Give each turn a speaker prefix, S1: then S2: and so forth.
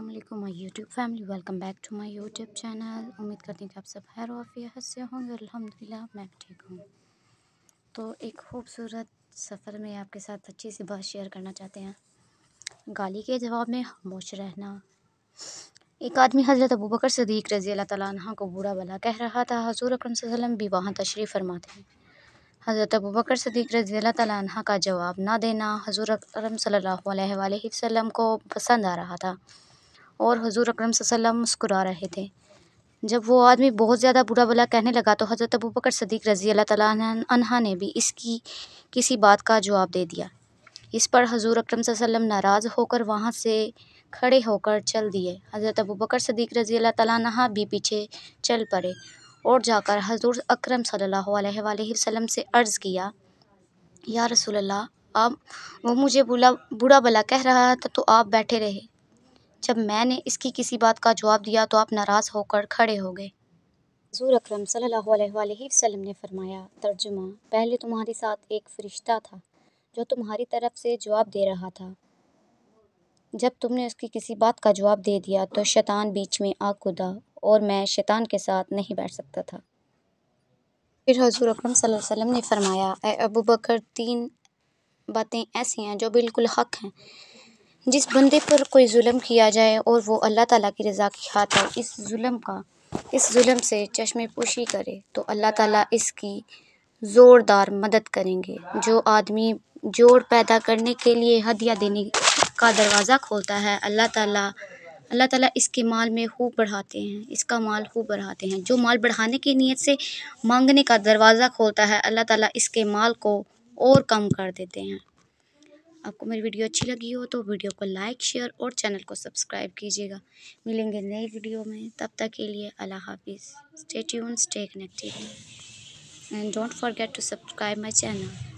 S1: Allah my YouTube family welcome back to my YouTube channel उम्मीद करती हूँ कि आप सब खैर वाफियत हंसे होंगे अल्हम्दुलिल्लाह मैं ठीक हूँ तो एक खूबसूरत सफ़र में आपके साथ अच्छी सी बात शेयर करना चाहते हैं गाली के जवाब में खामोश रहना एक आदमी हज़रत अबू बकर सदीक रज़ी अल्लाह तह को बूढ़ा भला कह रहा था हजूर अक्रम भी वहाँ तशरीफ़ फरमाते हैं हज़रत अबू बकर सदीक रजी तह का जवाब ना देना हजूर अक्रम सल्लल्लाहु अलैहि वसल्लम को पसंद आ रहा था और हजूर अकरम सल्लम मुस्कुरा रहे थे जब वो आदमी बहुत ज़्यादा बुरा भला कहने लगा तो हज़रत अबू बकर सदीक़ रज़ी अल्लाह तआला ने भी इसकी किसी बात का जवाब दे दिया इस पर हजूर अकरम सल्लम नाराज़ होकर वहाँ से खड़े होकर चल दिए हज़रत अबू बकर सदीक़ रज़ी अल्लाह तआला भी पीछे चल पड़े और जाकर हज़ूर अक्रम सल्लल्लाहु से अर्ज़ किया या रसूल अल्लाह आप वो मुझे बुला बुरा भला कह रहा था तो आप बैठे रहे जब मैंने इसकी किसी बात का जवाब दिया तो आप नाराज़ होकर खड़े हो गए हजूर अक्रम सल्हसम ने फरमाया तर्जुमा पहले तुम्हारे साथ एक फ़रिश्ता था जो तुम्हारी तरफ से जवाब दे रहा था जब तुमने उसकी किसी बात का जवाब दे दिया तो शैतान बीच में आ कूदा और मैं शैतान के साथ नहीं बैठ सकता था फिर हजूर अक्रम वसल्लम ने फरमाया अबू बकर तीन बातें ऐसी हैं जो बिल्कुल हक हैं जिस बंदे पर कोई जुल्म किया जाए और वो अल्लाह ताला की रज़ा के खातर इस जुल्म का इस जुल्म से चश्मे पोशी करे तो अल्लाह ताला इसकी ज़ोरदार मदद करेंगे जो आदमी जोड़ पैदा करने के लिए हदिया देने का दरवाज़ा खोलता है अल्लाह ताला अल्लाह ताला इसके माल में खूब बढ़ाते हैं इसका माल खूब बढ़ाते हैं जो माल बढ़ाने की नीयत से मांगने का दरवाज़ा खोलता है अल्लाह ताला इसके माल को और कम कर देते हैं आपको मेरी वीडियो अच्छी लगी हो तो वीडियो को लाइक शेयर और चैनल को सब्सक्राइब कीजिएगा मिलेंगे नई वीडियो में तब तक के लिए अल्लाह हाफिज़ stay tune stay connected and don't forget to subscribe my channel